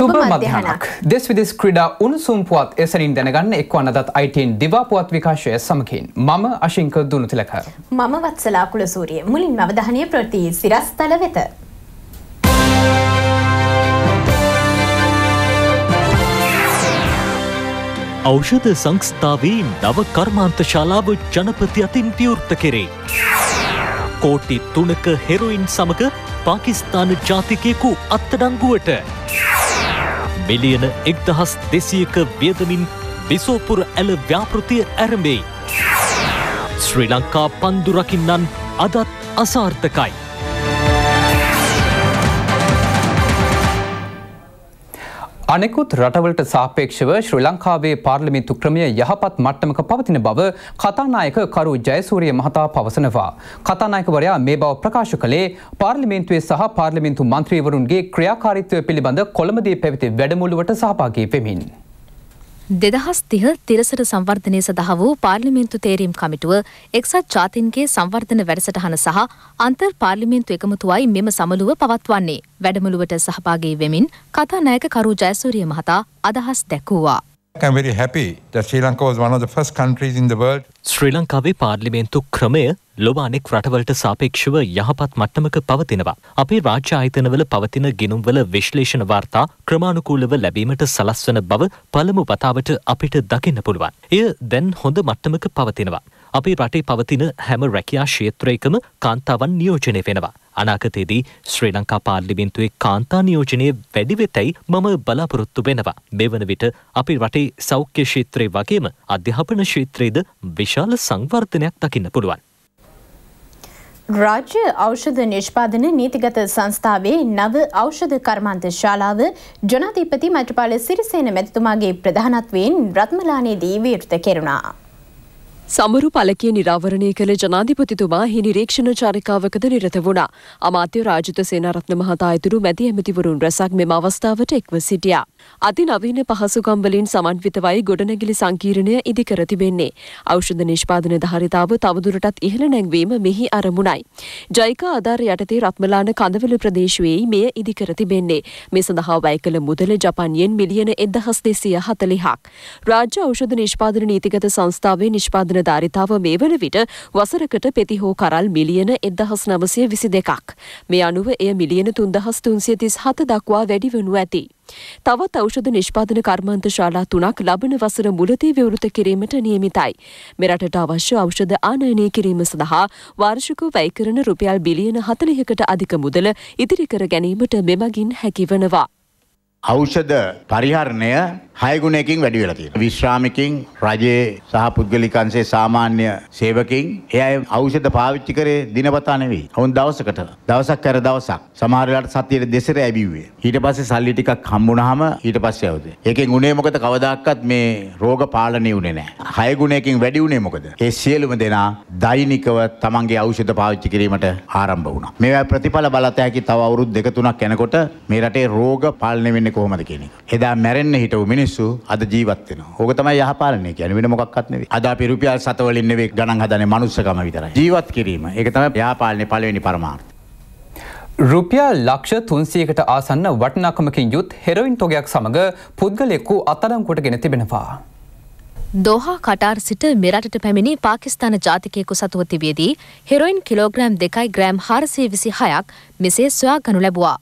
සුබ මධ්‍යහනක් දෙස් විදිස් ක්‍රඩා උණුසුම් පුවත් එසනින් දැනගන්න එක් අනදත් අයිටන් දිවාපුවත් විකාශය සමකින් මම අශංක දුනු තිලක මම වත්සලා කුල සූරිය මුලින් අවධානය ප්‍රති සිරස්තල වෙත. ෞෂධ සංස්ථාවේ නව කර්මාන්ත ශාලාව ජනපති අතින් විවෘත්ත කෙරේ. කෝටි තුනක හෙරුයින් සමඟ පාකිස්ථාන ජාතිකයෙකු අත්තඩංගුවට මිලියන එක්දහස් දෙසියක වියදමින් බිසෝපුර ඇල ව්‍යාපෘතිය ඇරඹෙයි. ශ්‍රී ලංකා පන්දුරකින්නන් අදත් අසාර්ථකයි. අනෙකුත් රටවලට සාපේක්ෂව ශ්‍රී ලංකාවේ පාර්ලිමින්තු ක්‍රමය යහපත් මට්ටමක පවතින බව කතානායක කරු ජයසූරිය මහතා පවසනවා. කතානායකවරයා මේ බව ප්‍රකාශ කළේ පාර්ලිමේන්තුවේ සහ පාර්ලිමින්තු මන්ත්‍රීවරුන්ගේ ක්‍රියාකාරිත්වය පිළිබඳ කොළඹදී පැවිති වැඩමුළුවට සහභාගී වෙමින්. දෙදහස් තිහ තිරසට සංවර්ධනය සඳහා වූ පාර්ලිමේන්තු තේරීම් කමිටුව එක්සත් ජාතින්ගේ සංවර්ධන වැඩසටහන සහ අන්තර් පාර්ලිමේන්තු එකමුතුවයි මෙම සමළුව පවත්වන්නේ. වැඩමළුවට සහභාගී වෙමින් කතානායක කරු ජයසූරිය මහතා අදහස් දැක්වූවා. I'm very happy that Sri Lanka was one of the first countries in the world. ශ්‍රී ලංකාවේ පාර්ලිමේන්තු ක්‍රමය ලොව අනෙක් රටවලට සාපේක්ෂව යහපත් මට්ටමක පවතිනවා. අපේ රාජ්‍ය ආයතනවල පවතින ගිනුම්වල විශ්ලේෂණ වාර්තා ක්‍රමාණුකූලව ලැබීමට සලස්වන බව පළමු වතාවට අපිට දකින්න පුළුවන්. එය දැන් හොඳ මට්ටමක පවතිනවා. අපේ රටේ පවතින හැම රැකයා ක්ෂේත්‍රයකම කාන්තාවන් නියෝජනය වෙනවා. අනාකතේදී ශ්‍රී ලංකා පාර්ලිමින්තුවේ කාන්තා නියෝජනය වැඩිවෙතැයි මම බලාපොරොත්තු වෙනවා. මෙවන විට අපි රටේ සෞඛ්‍ය ක්ෂේත්‍රය වගේම අධ්‍යාපන ක්ෂේත්‍රයේද විශාල සංවර්ධනයක් දකින්න පුළුවන්. රාජ්‍ය ඖෂධ නිෂ්පාදන නීතිගත සංස්ථාවේ නව ඖෂධ කර්මාන්ත ශාලාව ජනාධීපති මෛත්‍රපාල සිරිසේන මැතිතුමාගේ ප්‍රධානත්වයෙන් රත්මලානයේදී විවෘත කෙරුණා. සමරු පලකිය නිරාවරණය කළ ජනාධිපතිතුමා හි නිරීක්ෂණ චාරිකාවකද නිරත වුණා. අමාත්‍ය රාජිත සේනාරත්න මහතා ඇතුළු මැති ඇමතිවරුන් රැසක් මෙම අවස්ථාවට එක්ව සිටියා. අති නවීන පහසුකම්වලින් සමන්විතවයි ගොඩනැගිලි සංකීර්ණය ඉදිකර තිබෙන්නේ. ඖෂධ නිෂ්පාදන ධාරිතාව තවදුරටත් ඉහළ නැංවීම මෙහි අරමුණයි. ජයිකා ආධාර යටතේ රත්මලාන කඳවල ප්‍රදේශයේ මෙය ඉදිකර තිබෙන්නේ. මේ සඳහා වැය කළ මුදල ජපන් යෙන් මිලියන 1240ක්. රාජ්‍ය ඖෂධ නිෂ්පාදන නීතිගත සංස්ථාවේ නිෂ්පාදන නිලධාරිතාව මේ වන විට වසරකට පෙතිහෝ කරල් මිලියන එදහස් නවසය විසි දෙකක්. මේ අනුව එය මිලියන තුන්දහස් තුන්සිය තිස් හත දක්වා වැඩි වනු ඇති. තවත් ෞෂධ නිෂ්පාදන කර්මාන්ත ශාලා තුනක් ලබන වසර මුලතේ විවෘත කිරීමට නියමිතයි. මෙරටට අවශ්‍ය ඖෂධ ආනයනය කිරීම සඳහා වාර්ෂිකව වැය කරන රුපියල් බිලියන හතලිහකට අධික මුදල ඉදිරි කර ගැනීමට මෙමගින් හැකිවනවා. ඖෂධ පරිහරණය හයගුණයකින් වැඩි වෙලා තියෙනවා. විශ්‍රාමිකින් රජයේ සහ පුද්ගලිකංශයේ සාමාන්‍ය සේවකයින් ඒ අය ඖෂධ පාවිච්චි කරේ දිනපතා නෙවෙයි. ඔවුන් දවසකට දවසක් කර දවසක් සමහර වෙලාවට සතියේ දෙසර ඇබිව්වේ. ඊට පස්සේ සල්ලි ටිකක් හම්බුනහම ඊට පස්සේ යවුදේ. ඒකෙන් උනේ මොකද කවදාකවත් මේ රෝග පාලනය උනේ නැහැ. හයගුණයකින් වැඩි උනේ මොකද? ඒ සියලුම දෙනා දෛනිකව තමන්ගේ ඖෂධ පාවිච්චි කිරීමට ආරම්භ වුණා. මේවා ප්‍රතිඵල බලත හැකි තව අවුරුදු දෙක තුනක් යනකොට මේ රටේ රෝග පාලනය වෙන්නේ කොහොමද කියන එක. එදා මැරෙන්න හිටව මිනිස් මිනිස්සු අද ජීවත් වෙනවා. ඕක තමයි යහපාලනය කියන්නේ වෙන මොකක්වත් නෙවෙයි. අද අපි රුපියල් 7 වලින් නෙවෙයි ගණන් හදන්නේ මනුස්සකම විතරයි. ජීවත් කිරීම. ඒක තමයි යහපාලනයේ පළවෙනි පරමාර්ථය. රුපියල් ලක්ෂ තුන්සියකට ආසන්න වටිනාකමකින් යුත් හෙරවින් තොගයක් සමඟ පුද්ගලෙක්කු අතරංකොට ගෙන තිබෙනවා. දොහා කටාර් සිට මෙරටට පැමිණි පාකිස්ාන ජාතිකයෙකු සතුව තිබියදී හෙරොයින් කිලෝග්‍රෑම් දෙකයි ග්‍රෑම් හරසේ විසි හයක් මෙසේ ස්වයා ගනු ලැබවා.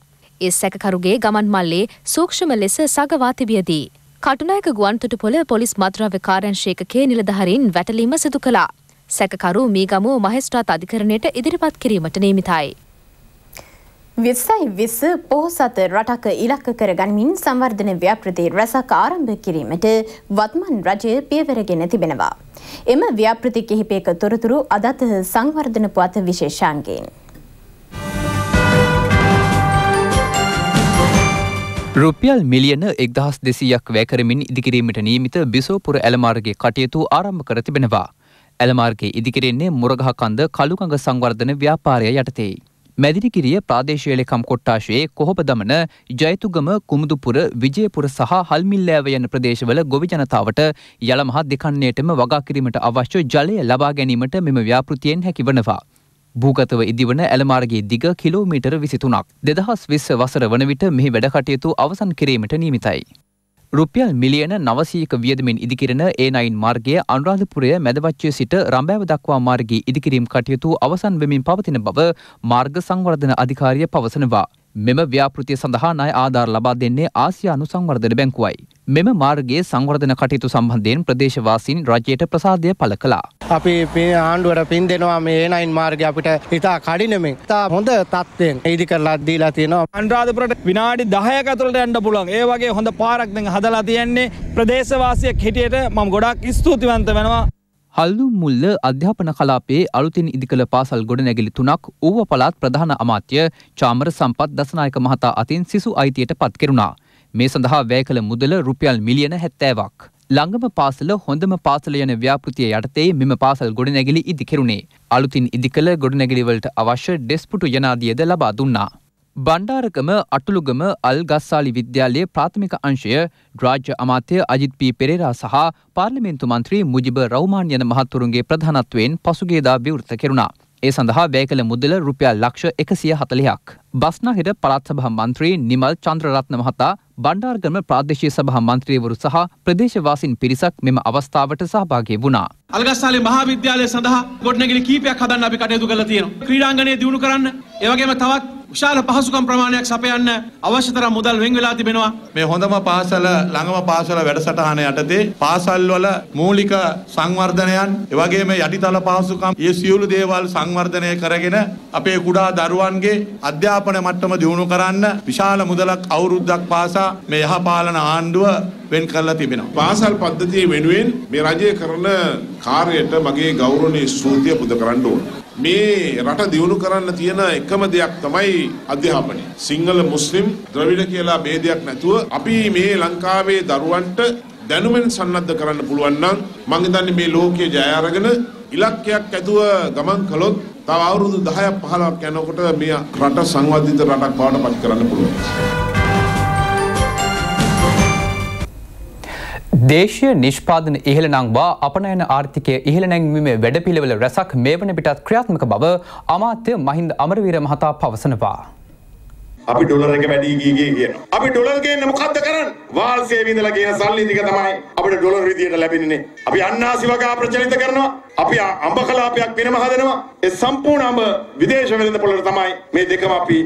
ඒ සැකකරුගේ ගමන් මල්ලේ සූක්ෂම ලෙස සගවා තිබියදී. කටුනායක ගුවන්තොටුපොළ පොලිස් මත්ද්‍රව්‍ය කාර්යංශයකගේ නිලධහරින් වැටලීම සිදු කළා. සැකකරු මීගමුව මහෙස්ත්‍රාත් අධිකරණයට ඉදිරිපත් කිරීමට නියමිතයි. විස්සයි විස්ස පොහොසත රටක ඉලක්ක කරගනිමින් සංවර්ධන ව්‍යාපෘති රැසක් ආරම්භ කිරීමට වත්මන් රජය පියවරගෙන තිබෙනවා. එම ව්‍යාපෘති කිහිපයක තොරතුරු අදත් සංවර්ධන පුවත් විශේෂාන්ගෙන්. රුපියල් මිලියන එක්දහස් දෙසීයක් වැකරමින් ඉදිකිරීමට නීමිත බිසෝපුර ඇලමාර්ගේ කටයුතු ආරම්භ කර තිබෙනවා. ඇලමාර්ගේ ඉදිකිරෙන්නේ මුරගහ කන්ද කළුකඟ සංවර්ධන ව්‍යාපාරය යටතේ. මැදිරිකිරිය ප්‍රාදේශයලෙකම් කොට්ටාශයේ කොහොප දමන ජයතුගම කුමුදුපුර විජයපුර සහ හල්මිල්ලෑව යන ප්‍රදේශවල ගොවි ජනතාවට යළමහත් දෙකන්නේටම වගාකිරීමට අවශ්‍ය ජලය ලබා ගැනීමට මෙම ව්‍යාපෘතියෙන් හැකිවනවා. භූගතව ඉදිවන ඇලමාර්ගේ දිග කිලෝමීටර විසිතුනක්. දෙදහස් විස්ස වසර වන විට මෙහි වැඩකටයුතු අවසන් කිරීමට නීමිතයි. රුපියල් මිලියන නවසීක වියදමින් ඉදිකිරෙන ඒනයින් මාර්ගය අනුරාධපුරය මැදවච්චය සිට රම්බෑව දක්වා මාර්ගී ඉදිකිරීම් කටයුතු අවසන් වෙමින් පවතින බව මාර්ග සංවර්ධන අධිකාරිය පවසනවා. මෙම ව්‍යාපෘතිය සඳහා ණය ආධාර ලබා දෙන්නේ ආසියානු සංවර්ධන බැංකුවයි. මෙම මාර්ගයේ සංවර්ධන කටයුතු සම්බන්ධයෙන් ප්‍රදේශවාසීන් රජයට ප්‍රසාදය පළ කළා. අපි මේ ආණ්ඩුවට පින් දෙනවා මේ ඒනයින් මාර්ගය අපිට ඉතා කඩිනමින් ඉතා හොඳ තත්ත්වයෙන් ඉදි කරලා දීලා තියෙනවා. අනුරාධපුරට විනාඩි 10ක ඇතුළට යන්න පුළුවන්. ඒ වගේ හොඳ පාරක් දැන් හදලා තියෙන්නේ ප්‍රදේශවාසියෙක් හිටියට මම ගොඩාක් ස්තුතිවන්ත වෙනවා. හල්ලුම්මුල්ල අධ්‍යාපන කලාපේ අලුතින් ඉදිකළ පාසල් ගොඩනැගිලි තුනක් ඌව පළාත් ප්‍රධාන අමාත්‍ය චාමර සම්පත් දසනායක මහතා අතින් සිසු අයිතියට පත් කෙරුණා. මේ සඳහා වැය කළ මුදල රුපියල් මිලියන හැත්තෑවක්. ළඟම පාසල හොඳම පාසල යන ව්‍යාපෘතිය යටතේ මෙම පාසල් ගොඩනැගිලි ඉදිකෙරුණේ. අලුතින් ඉදිකළ ගොඩනැගිලිවලට අවශ්‍ය ඩෙස්පුටු යනාදියද ලබා දුන්නා. බණ්ඩාරකම අටළුගම අල්ගස්සාලි විද්‍යාලයේ ප්‍රාථමික අංශය රාජ්‍ය අමාත්‍ය අජිත් පී පෙරේරා සහ පාර්ලිමේන්තු මන්ත්‍රී මුජිබ රවුමාන් යන මහත්තුරුන්ගේ ප්‍රධානත්වයෙන් පසුගේදා විවෘත කෙරුණා. ඒ සඳහා වැයකළ මුදල රුපියල් ලක්ෂ එකසිය හතලියක්. බස්නාහිර පළාත් සභා මන්ත්‍රී නිමල් චන්ද්‍රරත්න මහතා බණ්ඩාරගම ප්‍රාදේශීය සභා මන්ත්‍රීවරු සහ ප්‍රදේශවාසින් පිරිසක් මෙම අවස්ථාවට සහභාගී වුණා. අල්ගස්සාලේ මහාවිද්‍යාලය සඳහා ගොඩනැගිලි කීපයක් හදන්න අපි කටයුතු කරලා තියෙනවා. ක්‍රීඩාංගණය දියුණු කරන්න, ඒ වගේම තවත් විශාල පහසුකම් ප්‍රමාණයක් සපයන්න අවශ්‍ය තරම් මුදල් වෙන් වෙලා තිබෙනවා. මේ හොඳම පාසල ළඟම පාසල වැඩසටහන යටතේ පාසල්වල මූලික සංවර්ධනයන්, එවැගේම යටිතල පහසුකම්, ඒ සියලු දේවල් සංවර්ධනය කරගෙන අපේ කුඩා දරුවන්ගේ අධ්‍යාපන මට්ටම දියුණු කරන්න විශාල මුදලක් අවුරුද්දක් පාසා මේ යහපාලන ආණ්ඩුව වෙන් කරලා තිබෙනවා. පාසල් පද්ධතිය වෙනුවෙන් මේ රජය කරන කාර්යයට මගේ ගෞරවනීය ස්තුතිය පුද කරන්න ඕන. මේ රට දියුණු කරන්න තියෙන එකම දෙයක් තමයි අධ්‍යාපනය. සිංහල මුස්ලිම් ද්‍රවිඩ කියලා ભેදයක් නැතුව අපි මේ ලංකාවේ දරුවන්ට දැනුමෙන් සන්නද්ධ කරන්න පුළුවන් නම් මම හිතන්නේ මේ ලෝකයේ ජය අරගෙන ඉලක්කයක් ඇතුව ගමන් කළොත් තව අවුරුදු 10ක් 15ක් යනකොට මේ රට සංවර්ධිත රටක් බවට පත් කරන්න පුළුවන්. දේශය නිෂ්පාදන ඉහළ නංවා අපනයන ආර්ථිකය ඉහළ නැංවීම වැඩපිළිවෙල රැසක් මේ වන පිටත් ක්‍රියාත්මක බව අමාත්‍ය මහින්ද අමරවීර මහතා පවසනවා. අපි ඩොලර එක වැඩි ගියේ කියන. අපි ඩොලර් ගේන්න මොකද්ද කරන්නේ? වාල් සේවින්දලා කියන සල්ලි ටික තමයි අපිට ඩොලර් විදියට ලැබෙන්නේ. අපි අන්නාසි වගා ප්‍රචලිත කරනවා. අපි අඹ කලාපයක් වෙනම හදනවා. ඒ සම්පූර්ණ අඹ විදේශ වෙළඳ පොළට තමයි මේ දෙකම අපි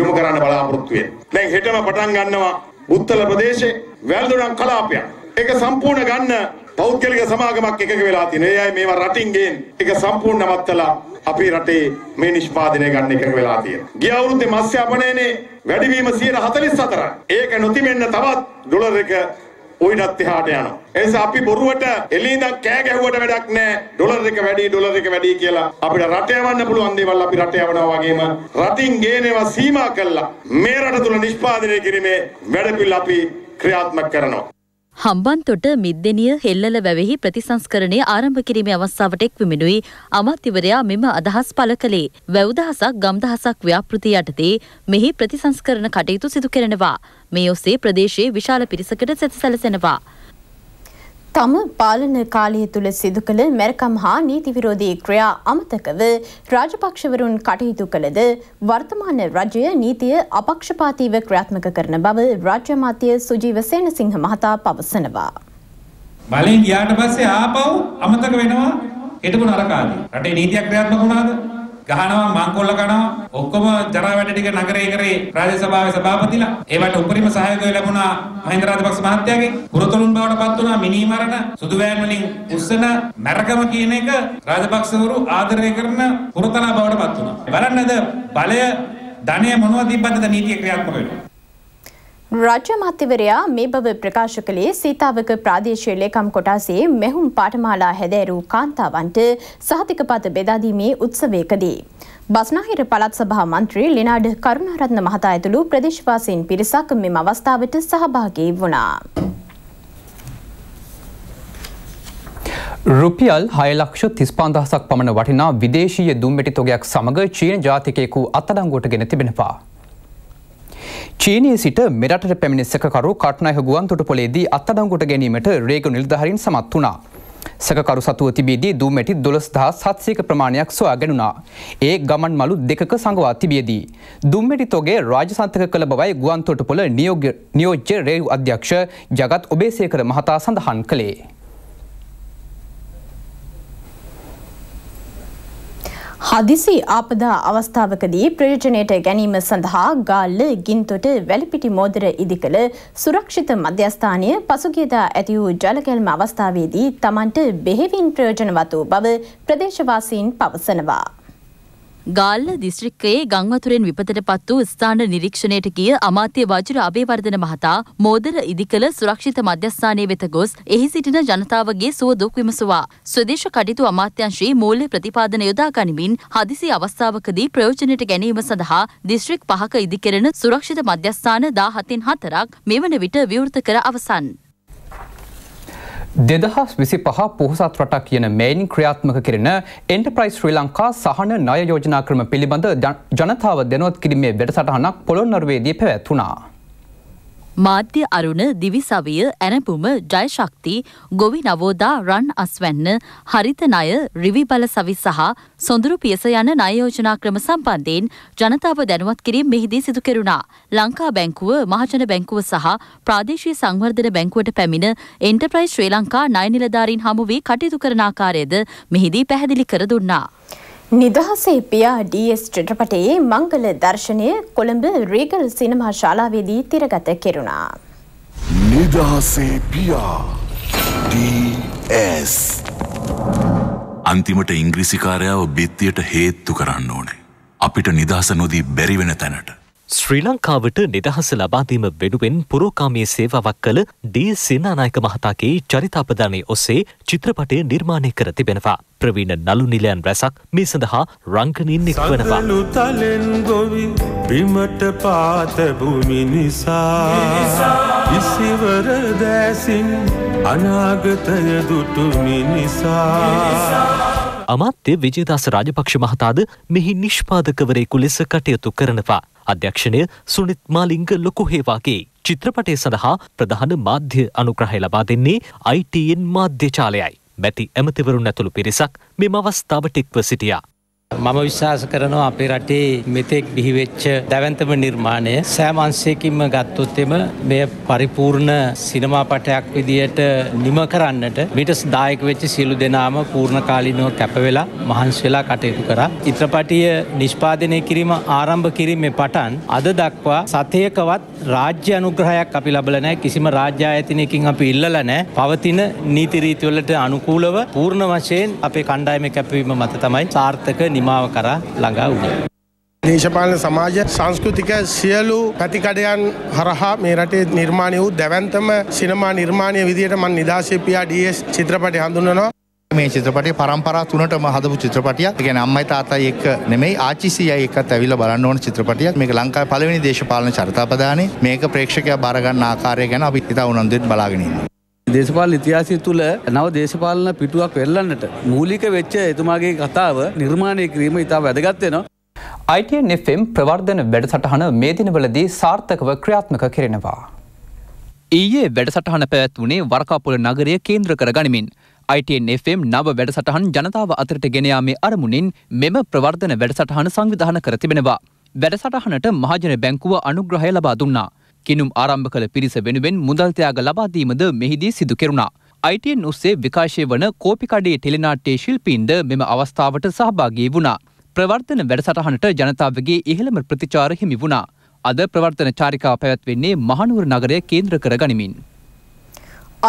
යොමු කරන්න බලාපොරොත්තු වෙන්නේ. දැන් හෙටම පටන් ගන්නවා උත්තර ප්‍රදේශයේ වැල්දොඩම් කලාපයක්. ඒක සම්පූර්ණ ගන්න පෞද්ගලික සමාගමක් එකක වෙලා තියෙනවා. ඒ අය මේවා රටින් ගේන ඒක සම්පූර්ණ නවත්තලා අපේ රටේ මේ නිෂ්පාදනය ගන්න එකක වෙලා තියෙනවා. ගිය අවුරුද්දේ මත්ස්‍යාපනයේනේ වැඩිවීම 144යි. ඒක නොතිමෙන්න තවත් ඩොලර් එක උයිනත් එහාට යනවා. ඒ නිසා අපි බොරුවට එළින්දන් කෑ ගැහුවට වැඩක් නැහැ. ඩොලර් එක වැඩි ඩොලර් එක වැඩි කියලා අපිට රට යවන්න පුළුවන් දේවල් අපි රට යවනවා වගේම රටින් ගේනවා සීමා කළා. මේ රට තුල නිෂ්පාදනය කිරීමේ වැඩපිළිවෙල අපි ක්‍රියාත්මක කරනවා. හම්බන්තොට මිද්දෙනිය හෙල්ලල වැවෙහි ප්‍රතිසංස්කරණය ආරම්භ කිරීමේ අවස්ථාවට එක්විමිනුයි අමාත්‍යවරයා මෙම අදහස් පළ කළේ. වැව්දහසක් ගම්දහසක් ව්‍යාපෘති යටතේ මෙහි ප්‍රතිසංස්කරණ කටයුතු සිදු කරනවා. මේ ඔස්සේ ප්‍රදේශයේ විශාල පිරිසකට සැති සැලසෙනවා. තම පාලන කාලය තුළ සිදු කළ මැරකම් හා නීති විරෝධී ක්‍රියා අමතකව රාජපක්ෂවරුන් කටයුතු කළද වර්තමාන රජය නීතිය අපක්ෂපාතීව ක්‍රියාත්මක කරන බව රාජ්‍ය මාත්‍ය සුජීව සේනසිංහ මහතා පවසනවා. බලෙන් ගියාට පස්සේ ආපහු අමතක වෙනවා හිටපු නරකාදී. රටේ නීතියක් ක්‍රියාත්මක වුණාද? ගහනවා මංකොල්ල කනවා ඔක්කොම ජරා වැඩ ටික නගරේ කරේ රාජ්‍ය සභාවේ සභාපතිලා ඒවට උපරිම සහයෝගය ලැබුණා මහින්ද රාජපක්ෂ මහත්තයාගේ පුරතලුන් බවට පත් වුණා මිනී මරණ සුදු වෑන් වලින් උස්සන මරකම කියන එක රාජපක්ෂවරු ආදරය කරන පුරතලා බවට පත් වුණා බලන්නද බලය ධනය මොනවද තිබ්බද නීතිය ක්‍රියාත්මක වෙනවා රජ්‍ය මත්තිවරයා මේ බව ප්‍රකාශ කළේ සීතාවක ප්‍රාදේශය ලේකම් කොටාසේ මෙහුම් පාටමාලා හැදෑරූ කාන්තාවන්ට සහතික පත බෙදාදීමේ උත්සවයකදී. බස්නාහිර පළත් සභා මන්ත්‍රී ලිනාඩ කරුණාරත්න මහතා ඇතුළු ප්‍රදේශවාසීන් පිරිසක් මෙම අවස්ථාවට සහභාගී වුණා. රුපියල් හයලක්ෂ තිස්පාන්දහසක් පමණ වටිනා විදේශීය දුම්මැටි තොගයක් සමඟ චීන ජාතිකයෙකු අත්තඩංගුවට ගෙන තිබෙනවා. චීනය සිට මෙරට පැමිණිස්සකරු කටනයහ ගුවන්තුට පොලේදී අත්තඩංගුට ගැනීමට රේගු නිල්ධහරින් සමත් වුණා. සකරු සතුව තිබේදී දූමැටි දොළස්දා සත්සයක ප්‍රමාණයක් සොයා ගැනුණා. ඒ ගමන් මලු දෙකක සඟවා තිබියදී. දුම්මැටි තොගේ රාජසන්තක කළ බවයි ගුවන්තොට පොළ නියෝජ්‍ය රේව් අධ්‍යක්ෂ ජගත් ඔබේසේකර මහතා සඳහන් කළේ. හදිසි ආපදා අවස්ථාවකදී ප්‍රයෝජනයට ගැනීම සඳහා ගාල්ල ගින්තොට වැලිපිටි මෝදර ඉදිකළ සුරක්ෂිත මධ්‍යස්ථානය පසුගියදා ඇති වූ ජලකැල්ම අවස්ථාවේදී තමන්ට බෙහෙවින් ප්‍රයෝජනවත් වූ බව ප්‍රදේශවාසීන් පවසනවා. ගාල්ල දිස්ත්‍රික්කයේ ගංවතුරෙන් විපතට පත් වූ ස්ථාන නිරීක්ෂණයට ගිය අමාත්‍ය වජිර අබේවර්ධන මහතා මෝදර ඉදිකළ සුරක්ෂිත මධ්‍යස්ථානයේ වෙත ගොස් එහි සිටින ජනතාවගේ සුව දුක් විමසුවා. ස්වදේශ කටයුතු අමාත්‍යංශයේ මූල්‍ය ප්‍රතිපාදන යොදා ගනිමින් හදිසි අවස්ථාවකදී ප්‍රයෝජනයට ගැනීම සඳහා දිස්ත්‍රික් පහක ඉදිකරන සුරක්ෂිත මධ්‍යස්ථාන 17න් 4ක් මෙවන විට විවෘත කර අවසන්. දෙදහස් විසි පහ පොහසත් රටක් කියන මෙයින් ක්‍රියාත්මක කරන එන්ටප්‍රයිස් ශ්‍රී ලංකා සහන නය යෝජනා ක්‍රම පිළිබඳ ජනතාව දෙනොත් කිරීමේ වැඩසටහනක් පොළොන්නරවේදී පැවැත්වනා. මාධ්‍ය අරුණ දිවිසවිය ඇනපුම ජයශක්ති ගොවි නවෝදා රන් අස්වැන්න හරිත ණය රිවි බල සවි සහ සොඳුරු පියස යන ණය යෝජනා ක්‍රම සම්බන්ධයෙන් ජනතාව දැනුවත් කිරීම මෙහිදී සිදු කෙරුණා. ලංකා බැංකුව, මහජන බැංකුව සහ ප්‍රාදේශීය සංවර්ධන බැංකුවට පැමිණ එන්ටර්ප්‍රයිස් ශ්‍රී ලංකා ණය නිලධාරීන් හමු වී කටයුතු කරන ආකාරයද මෙහිදී පැහැදිලි කර දුන්නා. නිදහසේ පියා ඩස් චිත්‍රපටයේ මංගල දර්ශනය කොළඹ රීගල් සිනමා ශාලාවේදී තිරගත කෙරුණා. නිදහසේ පියා ඩස් අන්තිමට ඉංග්‍රීසිකාරයාව බිත්තියට හේත්තු කරන්න ඕනේ. අපිට නිදහස නොදී බැරිවෙන තැනට. ශ්‍රී ලංකාවට නිදහස ලබාදීම වෙනුවෙන් පුරෝකාමී සේවාවක් කළ ඩී සිනානායක මහතාගේ චරිතාපදානය ඔස්සේ චිත්‍රපටය නිර්මාණය කර තිබෙනවා. ප්‍රවීණ නලු නිලයන් රැසක් මේ සඳහා රංකනින් නික්වනවා. තලෙන් ගොවි බිමට පාතබුමි නිසා ඉසිවර දෑසින් අනාගතය දුටුමි නිසා. අමාත්‍ය විජේදාස රාජපක්ෂ මහතාද මෙහි නිෂ්පාදකවරයෙකු ලෙස කටයුතු කරනවා. අධ්‍යක්ෂණය සුනිත් මාලිංග ලොකුහේවාගේ චිත්‍රපටය සඳහා ප්‍රධාන මාධ්‍ය අනුග්‍රහය ලබා දෙන්නේ අයිටන් මාධ්‍යචාලයයි. බැති ඇමතිවරුන් ඇතුළු පිරිසක් මෙම අවස්ථාවට එක්ව සිටියා. මම විශ්වාස කරනවා අපේ රටේ මෙතෙක් බිහිවෙච්ච දැවන්තම නිර්මාණය සෑම අංශයකින්ම ගත්තොත් එම මෙය පරිපූර්ණ සිනමා පටයක් විදියට නිම කරන්නට මිට දායක වෙච්ච සියලු දෙනාම පූර්ණ කාලීනව කැප වෙලා මහන්සි වෙලා කටයුතු කරා. චිත්‍රපටිය නිෂ්පාදනය කිරීම ආරම්භ කිරීමේ පටන් අද දක්වා සතයකවත් රාජ්‍ය අනුග්‍රහයක් අපි ලැබලා නැහැ. කිසිම රාජ්‍ය ආයතනයකින් අපි ඉල්ලලා නැහැ. පවතින නීති රීතිවලට අනුකූලව පූර්ණ වශයෙන් අපේ කණ්ඩායමේ කැපවීම මත තමයි සාර්ථක නිමාව කරා ළඟා වුණා. දේශපාලන සමාජ සංස්කෘතික සියලු පැතිකඩයන් හරහා මේ රටේ නිර්මාණය වූ දැවන්තම සිනමා නිර්මාණය විදියට මන් නිදාශේපියා ඩස් චිත්‍රපටය හඳුන්වනවා මේ චිත්‍රපටය පරම්පරා තුනටම හදපු චිත්‍රපටියක් ගැන අම්මයි තාතයි එක්ක නෙමෙයි ආචිසියයි එක්කත් ඇවිල්ලා බලන්න ඕන චිත්‍රපටියක් මේක ලංකාවේ පළවෙනි දේශපාලන චරිතාපදානේ මේක ප්‍රේක්ෂකයා බාර ගන්න ආකාරය ගැන අපි හිතා උනන්දුවෙන් බලාගෙන ඉන්නවා දේශපාලන ඉතිහාසය තුළ නව දේශපාලන පිටුවක් වෙල්ලන්නට මූලික වෙච්ච එතුමාගේ කතාව නිර්මාණය කිරීම ඉතා වැදගත්වෙනවා. ITFම් ප්‍රවර්ධන වැඩසටහන මේ දිනවලදී සාර්ථකව ක්‍රියාත්මක කෙරෙනවා. ඊයේ වැඩසටහන පැත් වුණේ වර්කාපොල නගරය කේන්ද්‍ර කර ගනිමින්. ITFම් නව වැඩසටහන් ජනතාව අතරට ගෙනයාමේ අරමුණින් මෙම ප්‍රවර්ධන වැඩසටහන සංවිධාන කර තිබෙනවා. වැඩසටහනට මහජන බැංකුව අනුග්‍රහය ලබා දුන්නා. කිනුම් ආරම්භ කළ පිරිස වෙනුවෙන් මුදල් ත්‍යාග ලබා දීමද මෙහිදී සිදු කෙරුණා. ITN ඔස්සේ විකාශය වන කෝපිකඩේ ටෙලිනාට්‍ය ශිල්පීන්ද මෙම අවස්ථාවට සහභාගී වුණා. ප්‍රවර්තන වැඩසටහනට ජනතාවගේ ඉහළම ප්‍රතිචාර හිමි වුණා. අද ප්‍රවර්තන චාරිකා පැවැත්වෙන්නේ මහනුවර නගරය කේන්ද්‍ර කර ගනිමින්.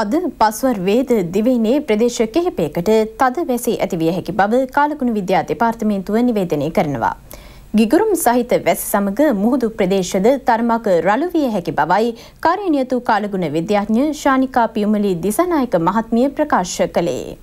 අද පස්වර් වේද දිවයිනේ ප්‍රදේශ කිහිපයකට තද වැසී ඇතිවිය හැකි බව කාලකුණු විද්‍යා දෙපාර්තමේන්තුව නිවේදනය කරනවා. ගිගුරුම් සහිත වැසි සමග මුහුදු ප්‍රදේශද තරමක රළුවිය හැකි බවයි කාර්යනියතු කාලගුණ විද්‍යාඥ ශානිකා පියුමලි දිසනායක මහත්මිය ප්‍රකාශ කළේ.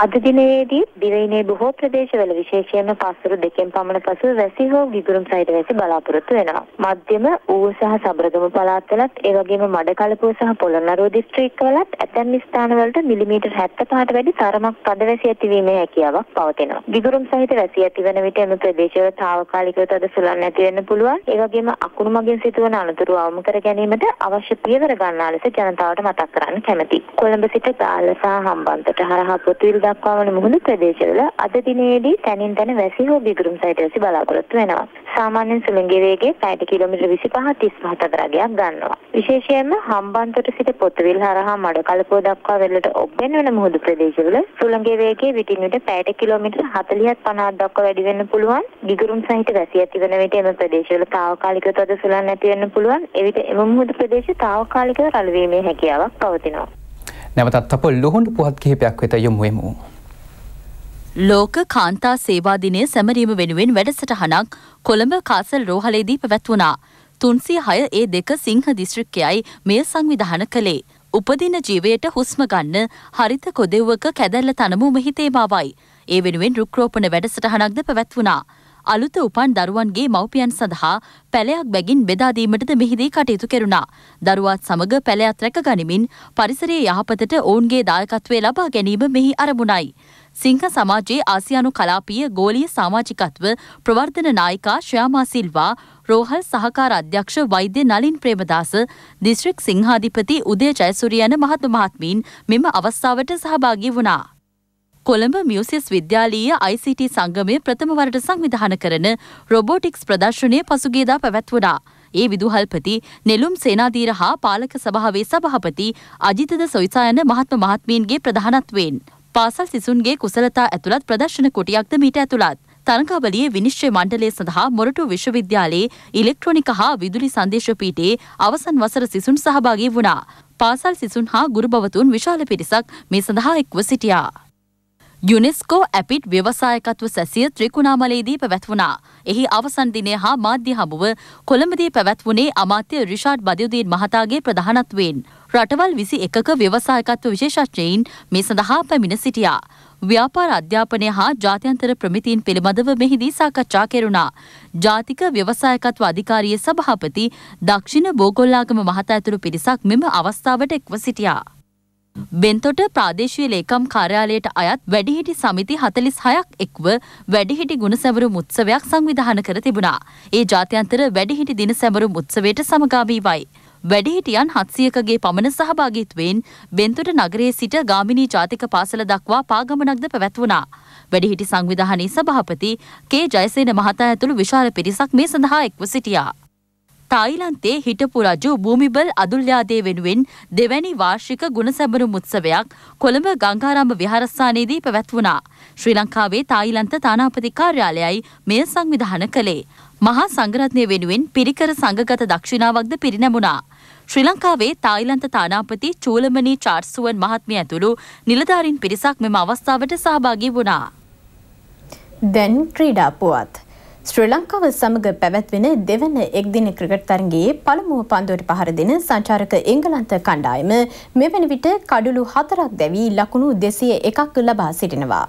අද දිනයේදී දිවයිනේ බොහෝ ප්‍රදේශවල විශේෂයෙන්ම පස්වරු දෙකෙන් පමණ පසු වැසි හෝ ගිගුරුම් සහිත වැසි බලාපොරොත්තු වෙනවා. මධ්‍යම ඌව සහ සබරගම පළාත්වලත් ඒ වගේම මඩකලපුව සහ පොළොන්නරුව දිස්ත්‍රික්කවලත් ඇතැම් ස්ථානවලට මිලිමීටර් 75ට වැඩි තරමක් තද වැසි ඇතිවීමේ හැකියාවක් පවතිනවා. ගිගුරුම් සහිත වැසි ඇතිවන විට එම ප්‍රදේශවල తాවකාලිකව තද සුළං ඇති වෙන්න පුළුවන්. ඒ වගේම අකුණු මගින් සිදුවන අනතුරු අවම කර ගැනීමට අවශ්‍ය පියවර ගන්නා ලෙස ජනතාවට මතක් කරන්න කැමැතියි. කොළඹ සිට ගාල්ල සහ හම්බන්තොට හරහා පොතුවිල් දක්වාවන මුහුණු ප්‍රදේශවල අද දිනේදී තැනින් තැන වැසි හෝ බිගුරුම් සහිත වැසි බලාපොරොත්තු වෙනවා. සාමාන්‍යයෙන් සුළඟේ වේගය පැයට කිලෝමීටර 25 35 තරගයක් ගන්නවා. විශේෂයෙන්ම හම්බන්තොට සිට පොතුවිල් හරහා මඩකලපුව දක්වා වෙරළට ඔබෙන් වෙන මුහුදු ප්‍රදේශවල සුළඟේ වේගය විටින් විට පැයට කිලෝමීටර 40ත් 50ක් දක්වා වැඩි වෙන්න පුළුවන්. ගිගුරුම් සහිත වැසි ඇති වෙන විට එම ප්‍රදේශවල తాවකාලිකව තද සුළං නැති වෙන්න පුළුවන්. එවිට එම මුහුදු ප්‍රදේශ తాවකාලිකව රළු වීමේ හැකියාවක් පවතිනවා. නැවතත් අප ලොහුණු පුහත් කිහිපයක් වෙත යොමුුවමු. ලෝක කාන්තා සේවාදිනය සැමරීම වෙනුවෙන් වැඩසටහනක් කොළඹ කාසල් රෝහලේදී පැවැත්වනා. තුන්සි හය ඒ දෙක සිංහ දිශ්‍රික්කයයි මෙය සංවිධාන කළේ. උපදින ජීවයට හුස්ම ගන්න හරිත කොදෙව්වක කැදැල්ල තනමු මෙහිතේමාවයි. ඒ වෙනුවෙන් රුක්‍රෝපණ වැඩසටහනක්ද පැවැත්වනා. අලුත උපන් දරුවන්ගේ මව්පියන් සඳහා පැලයක් බැගින් බෙදා දීමටද මෙහිදී කටයුතු කෙරුණා. දරුවාත් සමග පැලයත් රැක ගනිමින් පරිසරයේ යහපතට ඔවුන්ගේ දායකත්වය ලබා ගැනීම මෙහි අරමුණයි. සිංහ සමාජයේ ආසියානු කලාපීය ගෝලීය සමාජිකත්ව ප්‍රවර්ධන නායිකා ශ්‍රයාමා සිල්වා රෝහල් සහකාර අධ්‍යක්ෂ වෛද්‍ය නලින් ප්‍රේමදාස දිස්ත්‍රික් සිංහාධිපති උදය ජයසුරියන මහත්ම මහත්මීන් මෙම අවස්ථාවට සහභාගී වුණා. කොළඹ මියසිස් විද්‍යාලීය ICT සංගමය ප්‍රථමවරට සංවිධාන කරන රොබෝටික්ස් ප්‍රදර්ශනය පසුගේදා පැවැත්වඩා. ඒ විදුහල්පති නෙලුම් සේනාදීර හා පාලක සභාවේ සභහපති අජිතද සොයිසායන මහත්ම මහත්මීන්ගේ ප්‍රධානත්වෙන්. පාසල් සිසුන්ගේ කුසලතා ඇතුළත් ප්‍රදර්ශන කොටියක්ද මීට ඇතුළත්. තනකාවලිය විනිශ්චය මණ්ඩලය සඳහා මොරටු විශ්වවිද්‍යාලයේ ඉලෙක්ට්‍රොනික හා විදුලි සංදේශපීටේ අවසන් වසර සිසුන් සහභාගී වුණා. පාසල් සිසුන් හා ගුරුබවතුන් විශාල පිරිසක් මේ සඳහා එක්ව සිටියා. යුනෙස්කෝ ඇපිට් ව්‍යවසායකත්ව සැසිය ත්‍රිකුණාමලේදී පැවැත්වුණා. එහි අවසන් දිනය හා මාධ්‍ය හමුව කොළඹදී පැවැත්වුණේ අමාත්‍ය රිෂාඩ් බදියුදීන් මහතාගේ ප්‍රධානත්වයෙන්. රටවල් විසි එකක ව්‍යවසායකත්ව විශේෂඥයින් මේ සඳහා පැමිණ සිටියා. ව්‍යාපාර අධ්‍යාපනය හා ජාත්‍යන්තර ප්‍රමිතින් පිළිබඳව මෙහිදී සාකච්ඡා කෙරුණා. ජාතික ව්‍යවසායකත්ව අධිකාරියේ සභාපති දක්ෂිණ බෝගොල්ලාගම මහතා ඇතුළු පිරිසක් මෙම අවස්ථාවට එක්ව සිටියා. බෙන්තොට ප්‍රාදේශීය ලේකම් කාර්යාලයට අයත් වැඩිහිටි සමිති 46ක් එක්ව වැඩිහිටි ගුණසැමරුම් උත්සවයක් සංවිධානය කර තිබුණා. ඒ ජාත්‍යන්තර වැඩිහිටි දින සැමරුම් උත්සවයට සමගාමීවයි. වැඩිහිටියන් 700කගේ පමණ සහභාගීත්වයෙන් බෙන්තොට නගරයේ සිට ගාමිණී ජාතික පාසල දක්වා පාගමනක්ද පැවැත්වුණා. වැඩිහිටි සංවිධානයේ සභාපති කේ ජයසේන මහතා ඇතුළු විශාල පිරිසක් මේ සඳහා එක්ව සිටියා. තායිලන්තයේ හිටපු රජු භූමිබල් අදුල්්‍යාදේ වෙනුවෙන් දෙවැනි වාර්ෂික ගුණසැබරුම් උත්සවයක් කොළඹ ගංගාරාම විහාරස්ථානයේදී පැවැත්වුණා. ශ්‍රී ලංකාවේ තායිලන්ත තානාපති කාර්යාලයයි මෙය සංවිධාන කළේ. මහා සංගරත්නය වෙනුවෙන් පිරිකර සංගත දක්ෂිණාවක්ද පිරිනැමුණා. ශ්‍රී ලංකාවේ තායිලන්ත තානාපති චූලමනී චාර්සුවන් මහත්මිය ඇතුළු නිලධාරින් පිරිසක් මෙම අවස්ථාවට සහභාගී වුණා. දැන් ක්‍රීඩා පුවත්. ශ්‍රී ලංකාව සමග පැවැත්වෙන දෙවන එක්දින ක්‍රිකට් තරගයේ පළමුව පන්දුවට පහර දෙන සංචාරක එංගලන්ත කණ්ඩායම මෙවැනි විට කඩුළු හතරක් දැවී ලකුණු දෙසිය එකක් ලබා සිටිනවා.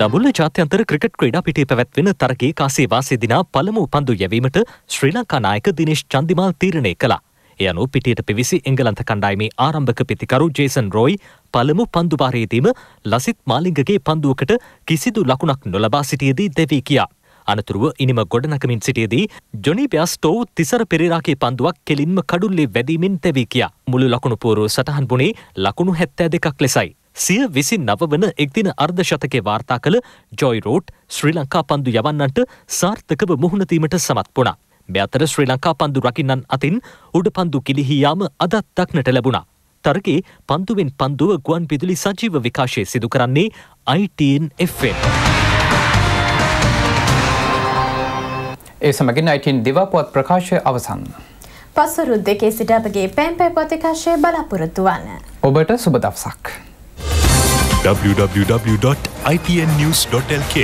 ඩබුල්ල ජාත්‍යන්තර ක්‍රිකට් ක්‍රීඩා පිටේ පැවැත්වෙන තරගේ කාසේ වාසේ දිනා පළමු පන්දු යැවීමට ශ්‍රී ලංකා නායක දිනේෂ් චන්දිමාල් තීරණය කළා. එය අනු පිටියට පිවිසි එංගලන්ත කණ්ඩායමේ ආරම්භක පිතිකරු ජේසන් රෝයි පළමු පන්දු පාරයේදීම ලසිත් මාලිංගගේ පන්දුවකට කිසිදු ලකුණක් නොලබා සිටියදී දෙවී කියා. අනතුරුව ඉනිම ගොඩනකමින් සිටියදී ජොනි ප්‍යස්ටෝ තිසර පෙරරාගේ පන්දුවක් කෙලින්ම කඩුල්ලේ වැදීමෙන් තැවී කියා. මුළු ලකුණු පෝරුව සටහන් වුණේ ලකුණු හැත්තෑ දෙකක් ලෙසයි. සිය විසි නව වන එක්දින අර්ධශතකේ වාර්තා කළ ජොයි රෝට් ශ්‍රී ලංකා පන්දු යවන්නන්ට සාර්ථකව මුහුණතීමට සමත් වුණා. මෙතර ශ්‍රී ලංකා පන්දු රකින්නන් අතින් උඩ පන්දු කිලිහියාම අදත් දක්නට ලැබුණා. තරගේ පන්දුවෙන් පන්දුව ගුවන් පිදුලි සජීව විකාශය සිදු කරන්නේ ITN FM. ඒ සමගින් අයිටන් දිවපුවත් ප්‍රකාශය අවසන්. පස්සුරු දෙකේ සිට අපගේ පැම්පැ පොතිකාශය බලාපොරොත්තුවන්න. ඔබට සුබ දවසක්. www.itnnews.lk